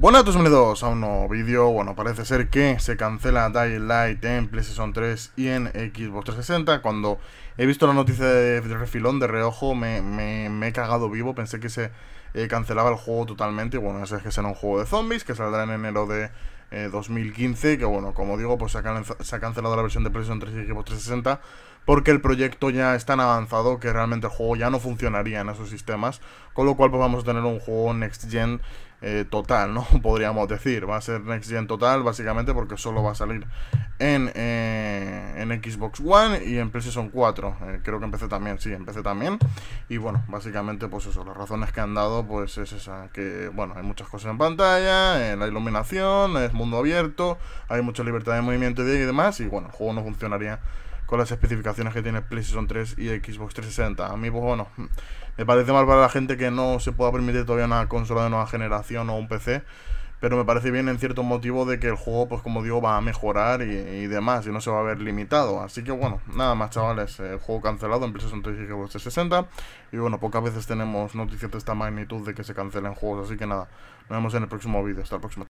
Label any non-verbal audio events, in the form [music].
Bueno, a todos bienvenidos a un nuevo vídeo, bueno parece ser que se cancela Dying Light en PlayStation 3 y en Xbox 360 Cuando he visto la noticia de refilón de reojo me, he cagado vivo, pensé que se eh, cancelaba el juego totalmente Y bueno, eso es que será un juego de zombies que saldrá en enero de 2015 eh, Que bueno, como digo, pues se ha, cancelado la versión de PlayStation 3 y Xbox 360 porque el proyecto ya es tan avanzado que realmente el juego ya no funcionaría en esos sistemas, con lo cual pues vamos a tener un juego next gen eh, total, ¿no? [laughs] Podríamos decir. Va a ser Next Gen total, básicamente, porque solo va a salir en, eh, en Xbox One y en PlayStation 4. Eh, creo que empecé también, sí, empecé también. Y bueno, básicamente, pues eso, las razones que han dado, pues es esa, que bueno, hay muchas cosas en pantalla, la iluminación, es mundo abierto, hay mucha libertad de movimiento y demás, y bueno, el juego no funcionaría con las especificaciones que tiene PlayStation 3 y Xbox 360. A mí, pues bueno, me parece mal para la gente que no se pueda permitir todavía una consola de nueva generación o un PC, pero me parece bien en cierto motivo de que el juego, pues como digo, va a mejorar y, demás, y no se va a ver limitado. Así que bueno, nada más chavales, eh, el juego cancelado en PlayStation 3 y Xbox 360, y bueno, pocas veces tenemos noticias de esta magnitud de que se cancelen juegos, así que nada, nos vemos en el próximo vídeo, hasta el próximo.